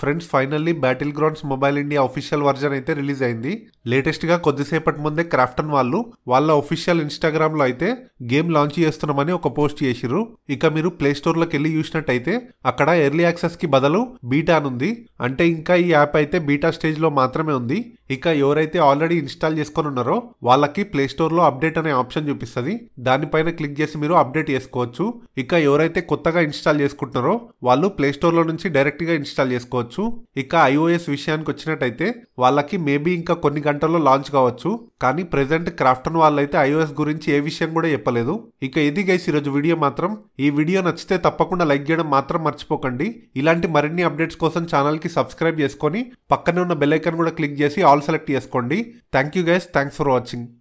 friends finally battlegrounds mobile India official version అయితే release అయింది లేటెస్ట్గా కొద్దిసేపటి ముందే క్రాఫ్టన్ వాళ్ళు వాళ్ళ ఒఫీషియల్ ఇన్స్టాగ్రామ్లో అయితే గేమ్ లాంచ్ చేస్తున్నామని ఒక పోస్ట్ చేసిర్రు ఇక మీరు ప్లే స్టోర్లోకి వెళ్ళి చూసినట్టయితే అక్కడ ఎర్లీ యాక్సెస్కి బదులు బీటా ఉంది అంటే ఇంకా ఈ యాప్ అయితే బీటా స్టేజ్లో మాత్రమే ఉంది ఇక ఎవరైతే ఆల్రెడీ ఇన్స్టాల్ చేసుకొని ఉన్నారో వాళ్ళకి ప్లే స్టోర్లో అప్డేట్ అనే ఆప్షన్ చూపిస్తుంది దానిపైన క్లిక్ చేసి మీరు అప్డేట్ చేసుకోవచ్చు ఇక ఎవరైతే కొత్తగా ఇన్స్టాల్ చేసుకుంటున్నారో వాళ్ళు ప్లే స్టోర్లో నుంచి డైరెక్ట్గా ఇన్స్టాల్ చేసుకోవచ్చు ఇక ఐఓఎస్ విషయానికి వచ్చినట్టయితే వాళ్ళకి మేబీ ఇంకా కొన్ని గంటలు గంటల్లో లాంచ్ కావచ్చు కానీ ప్రెసెంట్ క్రాఫ్టన్ అయితే ఐఓఎస్ గురించి ఏ విషయం కూడా చెప్పలేదు ఇక ఇది గైస్ ఈరోజు వీడియో మాత్రం ఈ వీడియో నచ్చితే తప్పకుండా లైక్ చేయడం మాత్రం మర్చిపోకండి ఇలాంటి మరిన్ని అప్డేట్స్ కోసం ఛానల్కి సబ్స్క్రైబ్ చేసుకొని పక్కనే ఉన్న బెల్ ఐకాన్ కూడా క్లిక్ చేసి ఆల్ సెలెక్ట్ చేసుకోండి thank you guys thanks for watching